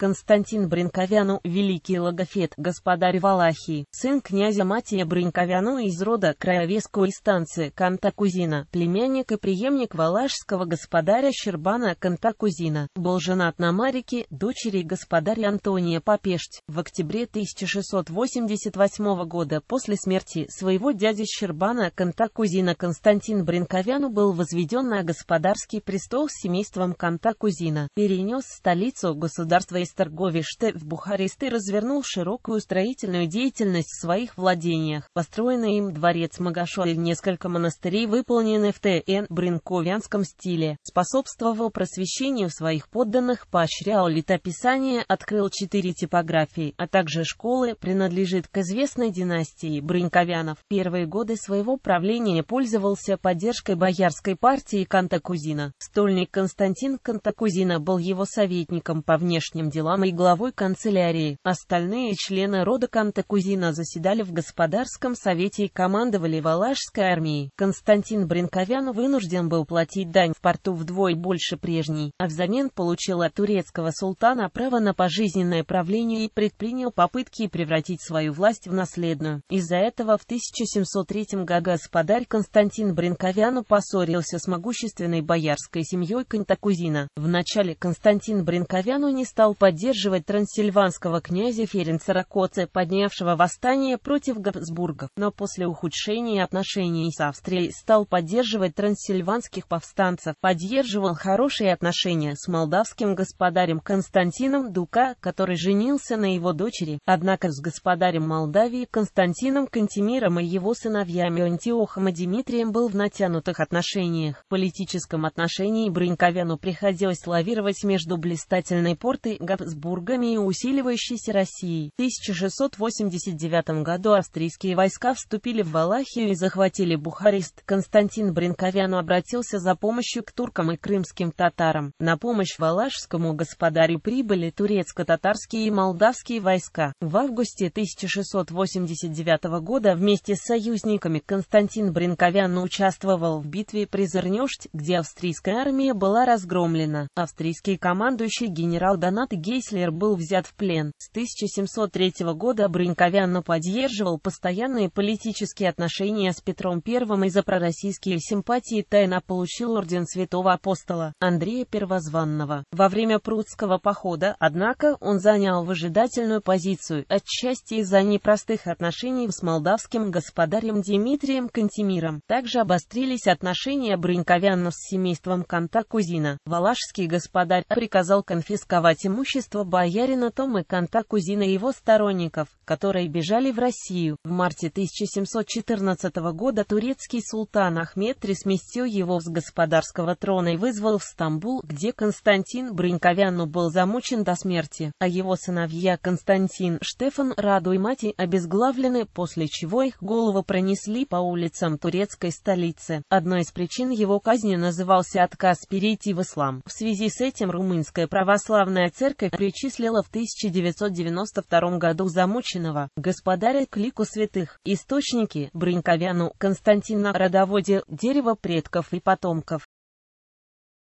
Константин Бринковяну, великий логофет, господарь Валахии, сын князя Матия Бринковяну из рода краевескую станции Кантакузина, племянник и преемник валашского господаря Щербана Кантакузина, был женат на Марике, дочери господаря Антония Попешть. В октябре 1688 года после смерти своего дяди Щербана Кантакузина Константин Бринковяну был возведен на господарский престол с семейством Кантакузина, перенес столицу государства из торговиште в Бухаресте развернул широкую строительную деятельность в своих владениях. Построенный им дворец Магашо и несколько монастырей выполненные в ТН бринковянском стиле. Способствовал просвещению своих подданных, поощрял летописание, открыл четыре типографии, а также школы, принадлежит к известной династии бринковянов. Первые годы своего правления пользовался поддержкой боярской партии Кантакузина. Стольник Константин Кантакузина был его советником по внешним делам делам и главой канцелярии. Остальные члены рода Кантакузина заседали в Господарском совете и командовали Валашской армией. Константин Бринковян вынужден был платить дань в порту вдвое больше прежней, а взамен получил от турецкого султана право на пожизненное правление и предпринял попытки превратить свою власть в наследную. Из-за этого в 1703 году господарь Константин Бринковян поссорился с могущественной боярской семьей Кантакузина. Вначале Константин Бринковяну не стал поддерживать поддерживать трансильванского князя Ференца Ракоце, поднявшего восстание против Габсбургов, но после ухудшения отношений с Австрией стал поддерживать трансильванских повстанцев, поддерживал хорошие отношения с молдавским господарем Константином Дука, который женился на его дочери, однако с господарем Молдавии Константином Кантимиром и его сыновьями Антиохом и Дмитрием был в натянутых отношениях. В политическом отношении Брыньковяну приходилось лавировать между блистательной портой Габсбургов Габсбургами и усиливающейся Россией. В 1689 году австрийские войска вступили в Валахию и захватили Бухарест. Константин Бринковян обратился за помощью к туркам и крымским татарам. На помощь валашскому господарю прибыли турецко-татарские и молдавские войска. В августе 1689 года вместе с союзниками Константин Бринковян участвовал в битве при Зернёждь, где австрийская армия была разгромлена. Австрийский командующий генерал Донат Гейслер был взят в плен. С 1703 года Брыньковян поддерживал постоянные политические отношения с Петром I и за пророссийские симпатии тайно получил орден святого апостола Андрея Первозванного. Во время прудского похода, однако, он занял выжидательную позицию, отчасти из-за непростых отношений с молдавским господарем Дмитрием Кантемиром. Также обострились отношения Брыньковяна с семейством Конта-Кузина. Валашский господарь приказал конфисковать имущество преимущество боярина том и конта кузина его сторонников, которые бежали в Россию. В марте 1714 года турецкий султан Ахмед III сместил его с господарского трона и вызвал в Стамбул, где Константин Брыньковяну был замучен до смерти, а его сыновья Константин Штефан Раду и Мати обезглавлены, после чего их головы пронесли по улицам турецкой столицы. Одной из причин его казни назывался отказ перейти в ислам. В связи с этим румынская православная церковь церковь причислила в 1992 году замученного, господаря к лику святых, источники, Брынковяну Константина, родоводе, дерево предков и потомков.